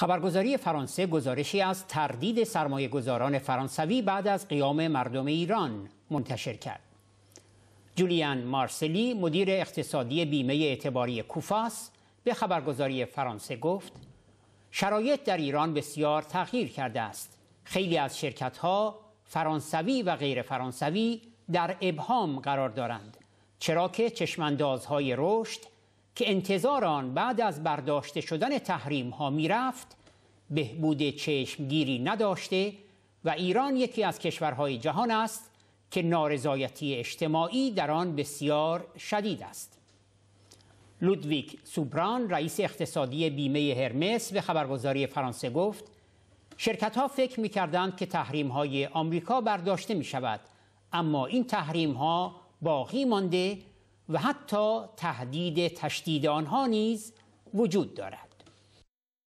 خبرگزاری فرانسه گزارشی از تردید سرمایه گذاران فرانسوی بعد از قیام مردم ایران منتشر کرد. جولیان مارسلی مدیر اقتصادی بیمه اعتباری کوفاس به خبرگزاری فرانسه گفت شرایط در ایران بسیار تغییر کرده است. خیلی از شرکتها فرانسوی و غیر فرانسوی در ابهام قرار دارند چرا که چشماندازهای رشد که انتظار آن بعد از برداشته شدن تحریم ها میرفت بهبود چشمگیری نداشته و ایران یکی از کشورهای جهان است که نارضایتی اجتماعی در آن بسیار شدید است لودویک سوبران رئیس اقتصادی بیمه هرمس به خبرگزاری فرانسه گفت شرکت ها فکر می کردند که تحریم های آمریکا برداشته می شود اما این تحریم ها باقی مانده و حتی تهدید تشدید آنها نیز وجود دارد